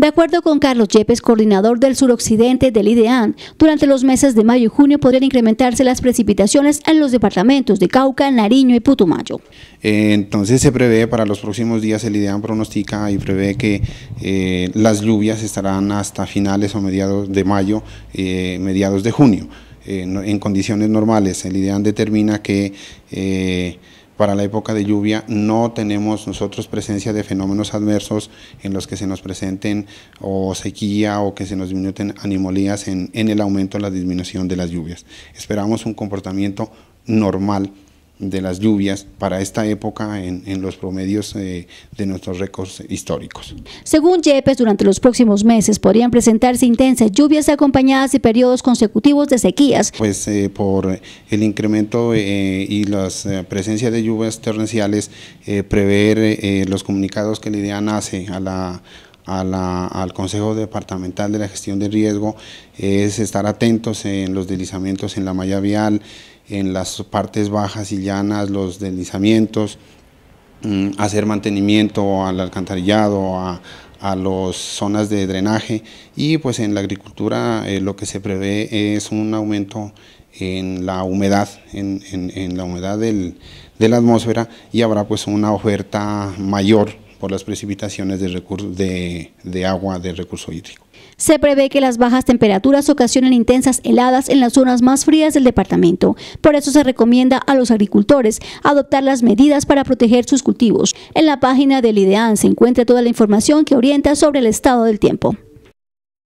De acuerdo con Carlos Yepes, coordinador del suroccidente del IDEAN, durante los meses de mayo y junio podrían incrementarse las precipitaciones en los departamentos de Cauca, Nariño y Putumayo. Eh, entonces se prevé para los próximos días, el IDEAN pronostica y prevé que eh, las lluvias estarán hasta finales o mediados de mayo, eh, mediados de junio. en condiciones normales, el IDEAN determina que para la época de lluvia no tenemos nosotros presencia de fenómenos adversos en los que se nos presenten o sequía o que se nos disminuyen animolías en el aumento o la disminución de las lluvias. Esperamos un comportamiento normal de las lluvias para esta época en, los promedios eh, de nuestros récords históricos. Según Yepes, durante los próximos meses podrían presentarse intensas lluvias acompañadas de periodos consecutivos de sequías. Pues eh, por el incremento eh, y las presencia de lluvias torrenciales, prever los comunicados que la idea nace a la al Consejo Departamental de la Gestión de Riesgo es estar atentos en los deslizamientos en la malla vial, en las partes bajas y llanas, los deslizamientos, mm, hacer mantenimiento al alcantarillado, a, las zonas de drenaje y pues en la agricultura eh, lo que se prevé es un aumento en la humedad, en, la humedad del, de la atmósfera y habrá pues una oferta mayor por las precipitaciones de, de, de agua de recurso hídrico. Se prevé que las bajas temperaturas ocasionen intensas heladas en las zonas más frías del departamento. Por eso se recomienda a los agricultores adoptar las medidas para proteger sus cultivos. En la página del IDEAN se encuentra toda la información que orienta sobre el estado del tiempo.